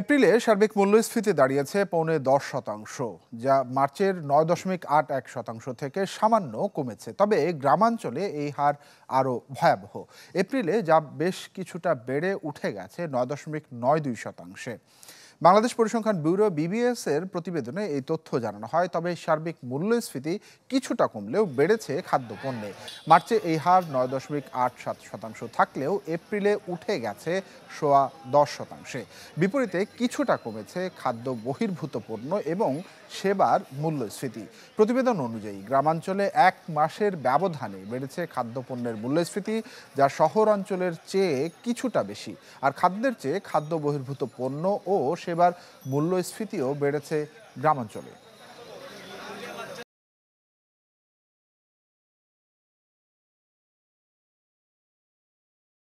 এপ্রিলে সার্বিক মূল্যস্ফীতি দাঁড়িয়েছে পৌনে দশ শতাংশ যা মার্চের নয় দশমিক আট এক শতাংশ থেকে সামান্য কমেছে তবে গ্রামাঞ্চলে এই হার আরও ভয়াবহ এপ্রিলে যা বেশ কিছুটা বেড়ে উঠে গেছে নয় দশমিক নয় দুই শতাংশে বাংলাদেশ পরিসংখ্যান ব্যুরো বিবিএস এর প্রতিবেদনে এই তথ্য জানানো হয় তবে সার্বিক মূল্যস্ফীতি কিছুটা কমলেও বেড়েছে খাদ্য পণ্যে মার্চে এই হার নয় দশমিক আট সাত শতাংশ থাকলেও এপ্রিলে উঠে গেছে সোয়া দশ শতাংশে বিপরীতে কিছুটা কমেছে খাদ্য বহির্ভূত পণ্য এবং সেবার মূল্যস্ফীতি প্রতিবেদন অনুযায়ী গ্রামাঞ্চলে এক মাসের ব্যবধানে বেড়েছে খাদ্যপণ্যের মূল্যস্ফীতি যা শহর অঞ্চলের চেয়ে কিছুটা বেশি আর খাদ্যের চেয়ে খাদ্য বহির্ভূত পণ্য ও সেবার মূল্যস্ফীতিও বেড়েছে গ্রামাঞ্চলে